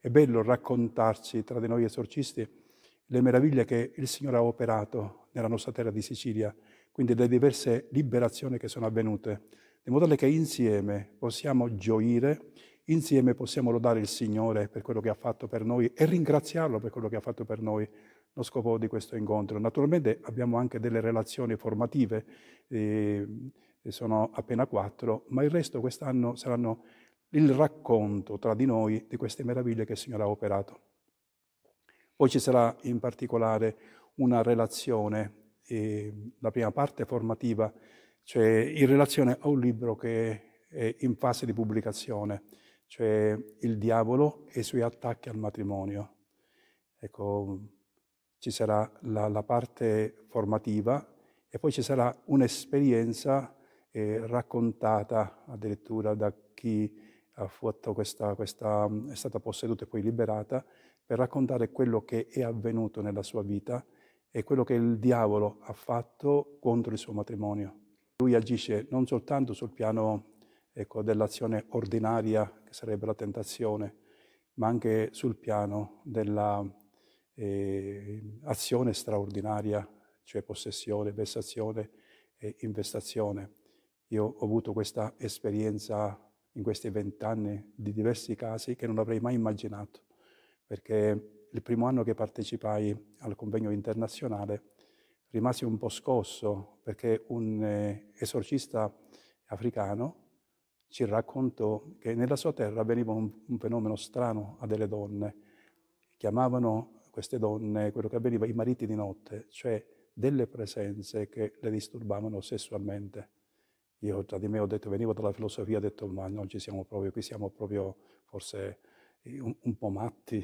è bello raccontarci tra di noi esorcisti le meraviglie che il Signore ha operato nella nostra terra di Sicilia, quindi le diverse liberazioni che sono avvenute, in modo tale che insieme possiamo gioire, insieme possiamo lodare il Signore per quello che ha fatto per noi e ringraziarlo per quello che ha fatto per noi lo scopo di questo incontro. Naturalmente abbiamo anche delle relazioni formative, eh, sono appena quattro, ma il resto quest'anno saranno il racconto tra di noi di queste meraviglie che il Signore ha operato. Poi ci sarà in particolare una relazione, eh, la prima parte formativa, cioè in relazione a un libro che è in fase di pubblicazione, cioè il diavolo e i suoi attacchi al matrimonio. Ecco, ci sarà la, la parte formativa e poi ci sarà un'esperienza eh, raccontata addirittura da chi questa, questa, è stata posseduta e poi liberata per raccontare quello che è avvenuto nella sua vita e quello che il diavolo ha fatto contro il suo matrimonio. Lui agisce non soltanto sul piano ecco, dell'azione ordinaria, che sarebbe la tentazione, ma anche sul piano dell'azione eh, straordinaria, cioè possessione, vessazione e infestazione. Io ho avuto questa esperienza in questi vent'anni di diversi casi che non avrei mai immaginato, perché il primo anno che partecipai al convegno internazionale rimasi un po' scosso perché un eh, esorcista africano ci raccontò che nella sua terra avveniva un, un fenomeno strano a delle donne. Chiamavano queste donne quello che avveniva i mariti di notte, cioè delle presenze che le disturbavano sessualmente. Io tra di me ho detto, venivo dalla filosofia, ho detto ma non ci siamo proprio, qui siamo proprio forse eh, un, un po' matti,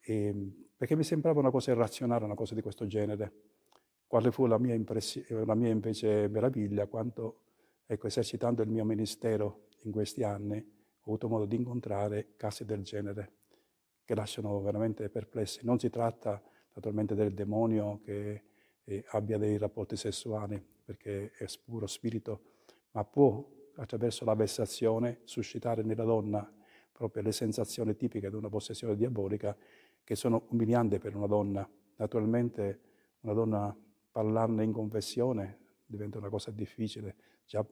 e, ehm, perché mi sembrava una cosa irrazionale, una cosa di questo genere. Quale fu la mia, eh, la mia invece meraviglia quando, ecco, esercitando il mio ministero in questi anni, ho avuto modo di incontrare casi del genere che lasciano veramente perplessi. Non si tratta naturalmente del demonio che eh, abbia dei rapporti sessuali, perché è puro spirito, ma può, attraverso la vessazione, suscitare nella donna proprio le sensazioni tipiche di una possessione diabolica che sono umilianti per una donna. Naturalmente una donna parlarne in confessione diventa una cosa difficile, già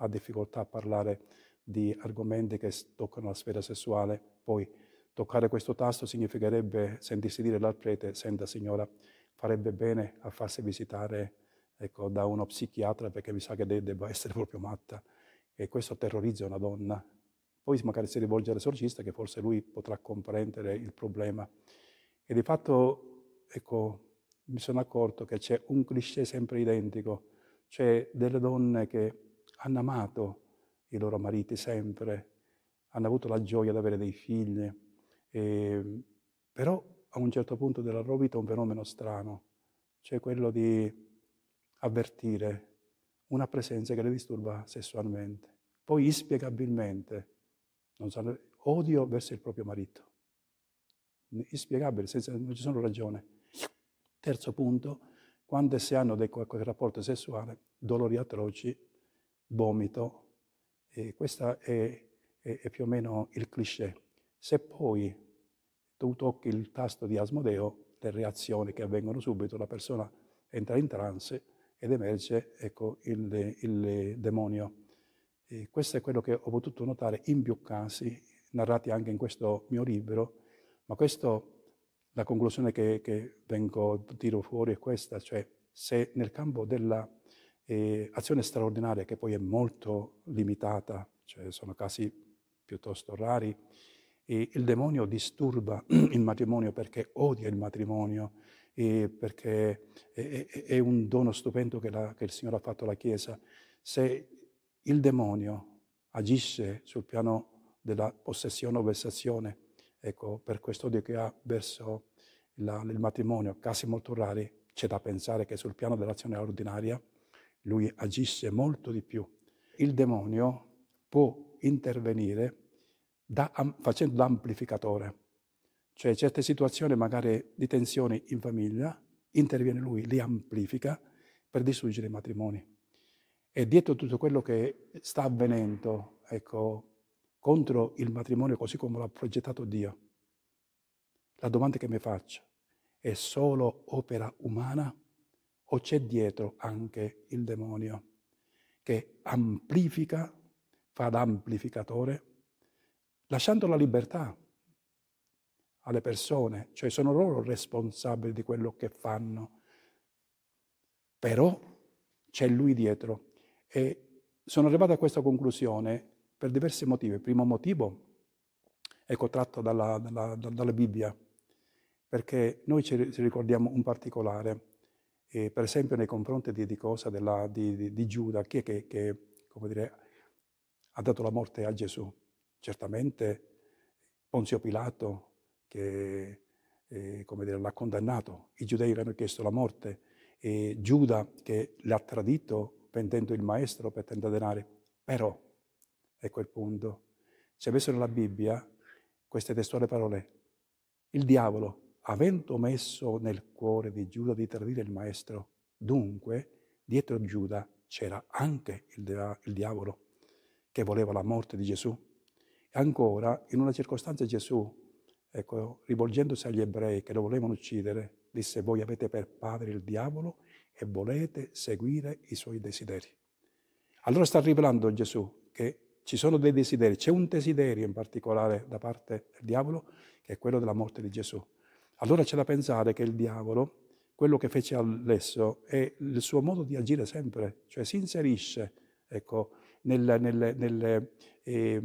ha difficoltà a parlare di argomenti che toccano la sfera sessuale, poi toccare questo tasto significherebbe sentirsi dire dal prete, senta signora, farebbe bene a farsi visitare ecco, da uno psichiatra perché mi sa che de- debba essere proprio matta e questo terrorizza una donna. Poi magari si rivolge all'esorcista che forse lui potrà comprendere il problema. E di fatto, ecco, mi sono accorto che c'è un cliché sempre identico, cioè delle donne che hanno amato i loro mariti sempre, hanno avuto la gioia di avere dei figli, e, ehm, però a un certo punto della loro vita un fenomeno strano, cioè quello di avvertire una presenza che le disturba sessualmente. Poi inspiegabilmente sa, odio verso il proprio marito. Inspiegabile, senza, non ci sono ragioni. Terzo punto, quando e se hanno dei, qualche rapporto sessuale, dolori atroci, vomito. E questo è, è, è più o meno il cliché. Se poi tu tocchi il tasto di Asmodeo, le reazioni che avvengono subito, la persona entra in trance ed emerge ecco, il, il demonio. E questo è quello che ho potuto notare in più casi, narrati anche in questo mio libro, ma questo, la conclusione che, che vengo, tiro fuori è questa, cioè se nel campo dell'azione eh, straordinaria, che poi è molto limitata, cioè sono casi piuttosto rari, il demonio disturba il matrimonio perché odia il matrimonio perché è, è, è, un dono stupendo che, la, che il Signore ha fatto alla Chiesa. Se il demonio agisce sul piano della possessione o vessazione, ecco, per questo Dio che ha verso la, il matrimonio, casi molto rari, c'è da pensare che sul piano dell'azione ordinaria lui agisce molto di più. Il demonio può intervenire da, facendo da cioè certe situazioni magari di tensione in famiglia, interviene lui, li amplifica per distruggere i matrimoni. E dietro tutto quello che sta avvenendo, ecco, contro il matrimonio così come l'ha progettato Dio, la domanda che mi faccio è solo opera umana o c'è dietro anche il demonio che amplifica, fa da amplificatore, lasciando la libertà alle persone, cioè sono loro responsabili di quello che fanno. Però c'è lui dietro e sono arrivato a questa conclusione per diversi motivi. Il primo motivo, è tratto dalla, dalla, dalla Bibbia, perché noi ci ricordiamo un particolare, e per esempio nei confronti di, di, cosa, della, di, di, di Giuda, chi è che, che dire, ha dato la morte a Gesù? Certamente Ponzio Pilato, che eh, dire, l'ha condannato, i giudei che hanno chiesto la morte, e Giuda che l'ha tradito vendendo il maestro per 30 denari. Però, ecco il punto, c'è messo nella Bibbia queste testuali parole, il diavolo, avendo messo nel cuore di Giuda di tradire il maestro, dunque dietro Giuda c'era anche il, il diavolo che voleva la morte di Gesù. E ancora, in una circostanza Gesù Ecco, rivolgendosi agli ebrei che lo volevano uccidere, disse, voi avete per padre il diavolo e volete seguire i suoi desideri. Allora sta rivelando Gesù che ci sono dei desideri, c'è un desiderio in particolare da parte del diavolo che è quello della morte di Gesù. Allora c'è da pensare che il diavolo, quello che fece all'esso, è il suo modo di agire sempre, cioè si inserisce ecco, nei eh,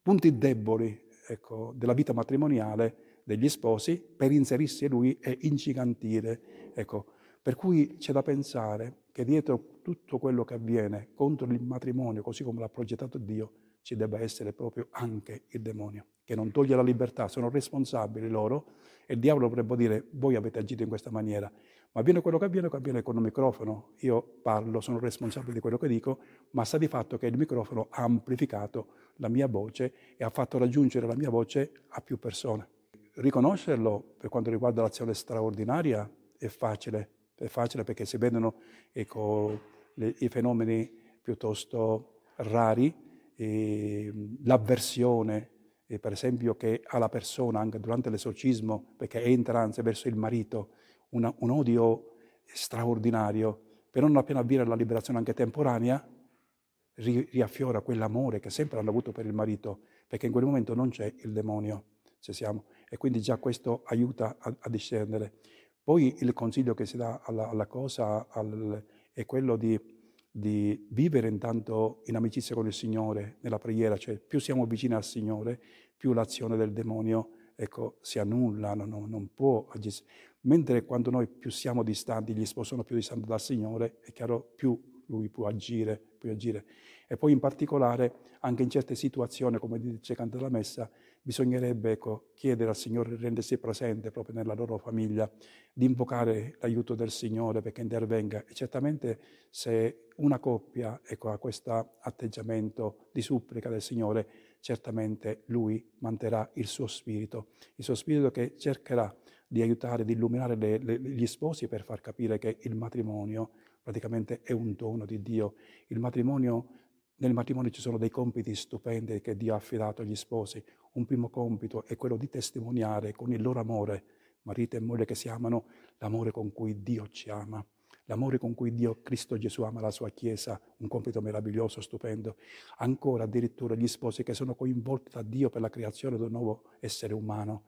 punti deboli ecco, della vita matrimoniale degli sposi per inserirsi lui e ingigantire. Ecco, per cui c'è da pensare che dietro tutto quello che avviene contro il matrimonio, così come l'ha progettato Dio, ci debba essere proprio anche il demonio, che non toglie la libertà, sono responsabili loro e il diavolo potrebbe dire voi avete agito in questa maniera, ma avviene quello che avviene, che avviene con un microfono. Io parlo, sono responsabile di quello che dico, ma sa di fatto che il microfono ha amplificato la mia voce e ha fatto raggiungere la mia voce a più persone. Riconoscerlo per quanto riguarda l'azione straordinaria è facile, è facile perché si vedono ecco, le, i fenomeni piuttosto rari, ehm, l'avversione, eh, per esempio, che ha la persona anche durante l'esorcismo, perché entra anzi verso il marito, una, un odio straordinario, però non appena avviene la liberazione anche temporanea, ri, riaffiora quell'amore che sempre hanno avuto per il marito, perché in quel momento non c'è il demonio, se siamo, e quindi già questo aiuta a, a discernere. Poi il consiglio che si dà alla, alla cosa al, è quello di, di, vivere intanto in amicizia con il Signore, nella preghiera, cioè più siamo vicini al Signore, più l'azione del demonio ecco, si annullano, non, non può agire. Mentre quando noi più siamo distanti, gli sposano sono più distanti dal Signore, è chiaro, più Lui può agire, può agire. E poi in particolare, anche in certe situazioni, come dice Canto la Messa, bisognerebbe ecco, chiedere al Signore di rendersi presente proprio nella loro famiglia, di invocare l'aiuto del Signore perché intervenga. E certamente se una coppia ecco, ha questo atteggiamento di supplica del Signore, certamente lui manterrà il suo spirito, il suo spirito che cercherà di aiutare, di illuminare le, le, gli sposi per far capire che il matrimonio praticamente è un dono di Dio. Matrimonio, nel matrimonio ci sono dei compiti stupendi che Dio ha affidato agli sposi. Un primo compito è quello di testimoniare con il loro amore, marito e moglie che si amano, l'amore con cui Dio ci ama l'amore con cui Dio, Cristo Gesù, ama la sua Chiesa, un compito meraviglioso, stupendo. Ancora addirittura gli sposi che sono coinvolti da Dio per la creazione di un nuovo essere umano,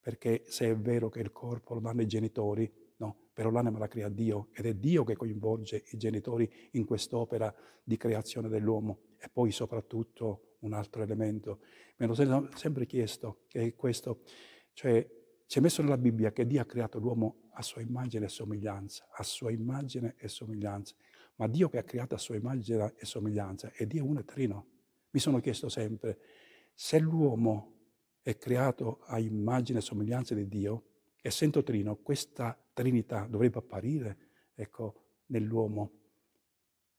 perché se è vero che il corpo lo danno i genitori, no, però l'anima la crea Dio ed è Dio che coinvolge i genitori in quest'opera di creazione dell'uomo. E poi soprattutto un altro elemento, me lo sono sempre chiesto, che è questo, cioè c'è messo nella Bibbia che Dio ha creato l'uomo a sua immagine e somiglianza, a sua immagine e somiglianza. Ma Dio che ha creato a sua immagine e somiglianza è Dio uno e trino. Mi sono chiesto sempre, se l'uomo è creato a immagine e somiglianza di Dio, essendo trino, questa trinità dovrebbe apparire ecco, nell'uomo.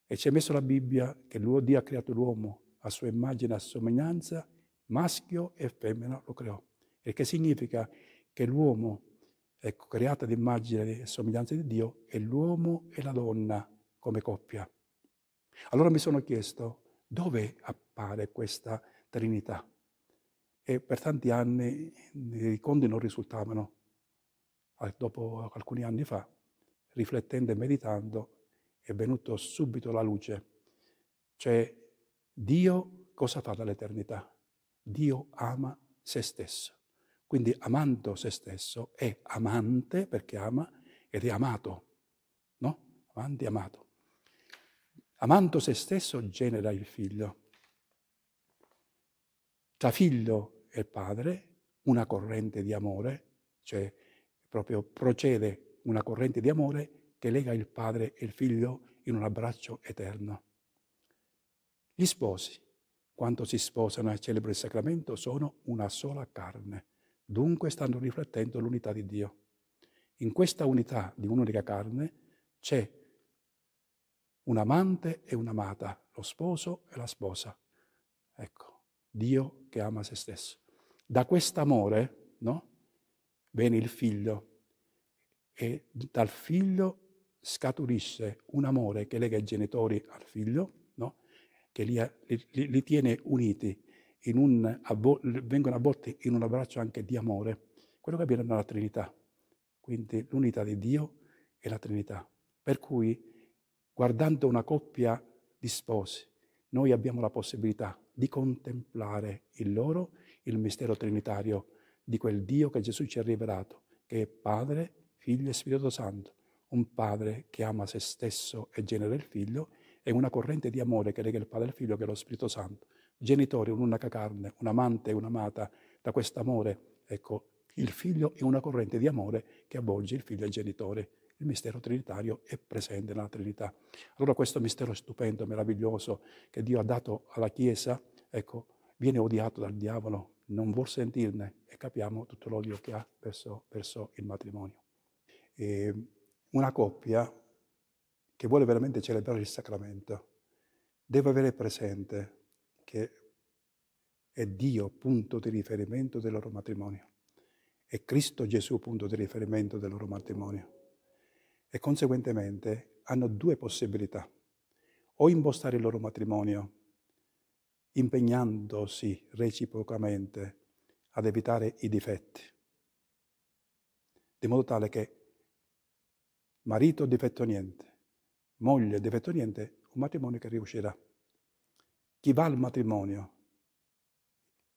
E ci è messo la Bibbia che Dio ha creato l'uomo a sua immagine e somiglianza, maschio e femmina lo creò. Il che significa che l'uomo, ecco, creata ad immagine e somiglianza di Dio, è l'uomo e la donna come coppia. Allora mi sono chiesto dove appare questa Trinità. E per tanti anni i conti non risultavano. Dopo alcuni anni fa, riflettendo e meditando, è venuto subito la luce. Cioè, Dio cosa fa dall'eternità? Dio ama se stesso. Quindi amando se stesso è amante perché ama ed è amato, no? Amante, amato. Amando se stesso genera il figlio. Tra figlio e padre una corrente di amore, cioè proprio procede una corrente di amore che lega il padre e il figlio in un abbraccio eterno. Gli sposi, quando si sposano e celebrano il sacramento, sono una sola carne. Dunque stanno riflettendo l'unità di Dio. In questa unità di un'unica carne c'è un amante e un'amata, lo sposo e la sposa. Ecco, Dio che ama se stesso. Da quest'amore, no? Viene il figlio e dal figlio scaturisce un amore che lega i genitori al figlio, no? che li, li, li tiene uniti avvo- vengono avvolte in un abbraccio anche di amore. Quello che abbiamo nella Trinità, quindi l'unità di Dio e la Trinità. Per cui, guardando una coppia di sposi, noi abbiamo la possibilità di contemplare in loro il mistero trinitario di quel Dio che Gesù ci ha rivelato, che è Padre, Figlio e Spirito Santo, un Padre che ama se stesso e genera il Figlio, e una corrente di amore che lega il Padre e il Figlio, che è lo Spirito Santo genitori, un'unica carne, un amante e un'amata, da quest'amore, ecco, il figlio è una corrente di amore che avvolge il figlio e il genitore. Il mistero trinitario è presente nella Trinità. Allora questo mistero stupendo, meraviglioso, che Dio ha dato alla Chiesa, ecco, viene odiato dal diavolo, non vuol sentirne e capiamo tutto l'odio che ha verso, verso il matrimonio. E una coppia che vuole veramente celebrare il sacramento deve avere presente che è Dio punto di riferimento del loro matrimonio, è Cristo Gesù punto di riferimento del loro matrimonio. E conseguentemente hanno due possibilità, o impostare il loro matrimonio impegnandosi reciprocamente ad evitare i difetti, di modo tale che marito difetto niente, moglie difetto niente, un matrimonio che riuscirà. Chi va al matrimonio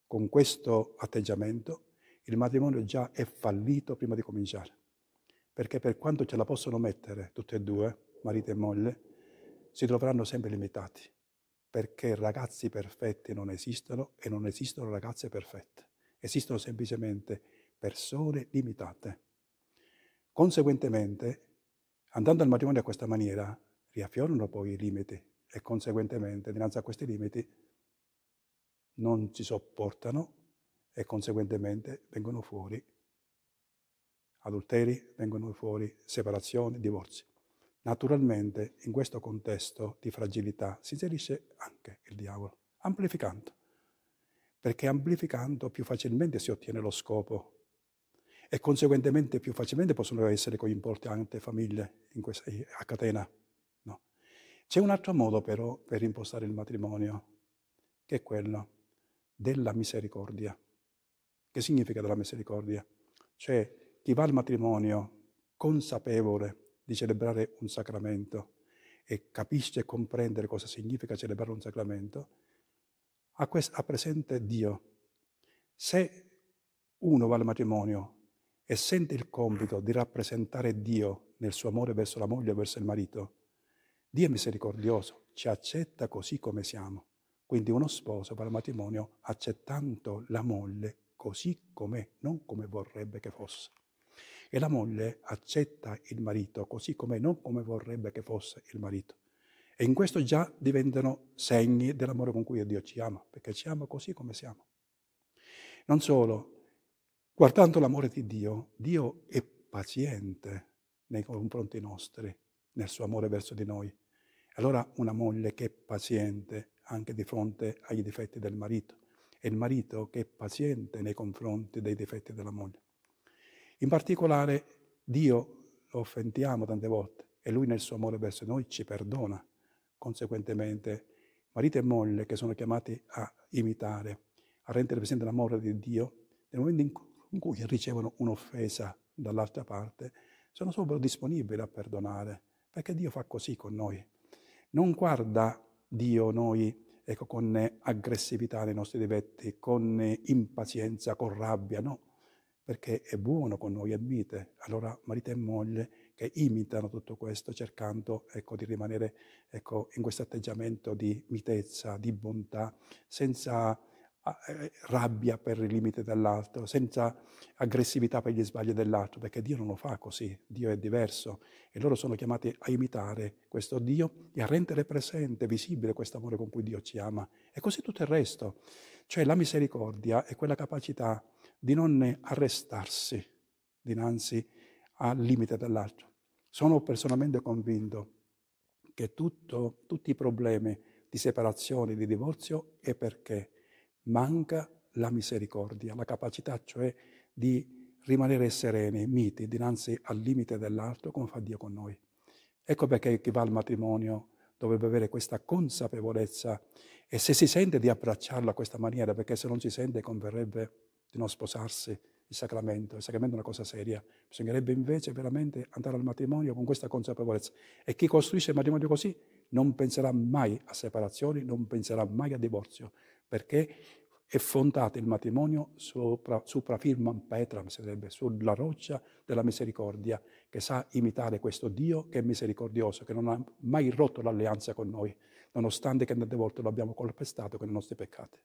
con questo atteggiamento, il matrimonio già è fallito prima di cominciare. Perché per quanto ce la possono mettere tutte e due, marito e moglie, si troveranno sempre limitati. Perché ragazzi perfetti non esistono e non esistono ragazze perfette. Esistono semplicemente persone limitate. Conseguentemente, andando al matrimonio in questa maniera, riaffiorano poi i limiti e conseguentemente dinanzi a questi limiti non ci sopportano e conseguentemente vengono fuori adulteri, vengono fuori separazioni, divorzi. Naturalmente in questo contesto di fragilità si inserisce anche il diavolo, amplificando, perché amplificando più facilmente si ottiene lo scopo e conseguentemente più facilmente possono essere coinvolte anche famiglie questa, a catena. C'è un altro modo però per impostare il matrimonio, che è quello della misericordia. Che significa della misericordia? Cioè chi va al matrimonio consapevole di celebrare un sacramento e capisce e comprende cosa significa celebrare un sacramento, ha, ha presente Dio. Se uno va al matrimonio e sente il compito di rappresentare Dio nel suo amore verso la moglie e verso il marito, Dio è misericordioso, ci accetta così come siamo. Quindi uno sposo va al matrimonio accettando la moglie così com'è, non come vorrebbe che fosse. E la moglie accetta il marito così com'è, non come vorrebbe che fosse il marito. E in questo già diventano segni dell'amore con cui Dio ci ama, perché ci ama così come siamo. Non solo, guardando l'amore di Dio, Dio è paziente nei confronti nostri, nel suo amore verso di noi. Allora una moglie che è paziente anche di fronte ai difetti del marito e il marito che è paziente nei confronti dei difetti della moglie. In particolare Dio lo offendiamo tante volte e Lui nel suo amore verso noi ci perdona. Conseguentemente marito e moglie che sono chiamati a imitare, a rendere presente l'amore di Dio, nel momento in cui ricevono un'offesa dall'altra parte, sono solo disponibili a perdonare, perché Dio fa così con noi non guarda Dio noi ecco, con aggressività nei nostri difetti, con impazienza, con rabbia, no, perché è buono con noi, è mite. Allora marito e moglie che imitano tutto questo cercando ecco, di rimanere ecco, in questo atteggiamento di mitezza, di bontà, senza eh, rabbia per il limite dell'altro, senza aggressività per gli sbagli dell'altro, perché Dio non lo fa così, Dio è diverso e loro sono chiamati a imitare questo Dio e a rendere presente, visibile questo amore con cui Dio ci ama. E così tutto il resto. Cioè la misericordia è quella capacità di non arrestarsi dinanzi al limite dell'altro. Sono personalmente convinto che tutto, tutti i problemi di separazione, di divorzio, è perché manca la misericordia, la capacità cioè di rimanere sereni, miti, dinanzi al limite dell'altro come fa Dio con noi. Ecco perché chi va al matrimonio dovrebbe avere questa consapevolezza e se si sente di abbracciarlo a questa maniera, perché se non si sente converrebbe di non sposarsi il sacramento, il sacramento è una cosa seria, bisognerebbe invece veramente andare al matrimonio con questa consapevolezza e chi costruisce il matrimonio così non penserà mai a separazioni, non penserà mai a divorzio, perché è fondato il matrimonio sopra, sopra firmam petram, sarebbe sulla roccia della misericordia, che sa imitare questo Dio che è misericordioso, che non ha mai rotto l'alleanza con noi, nonostante che tante volte lo abbiamo colpestato con i nostri peccati.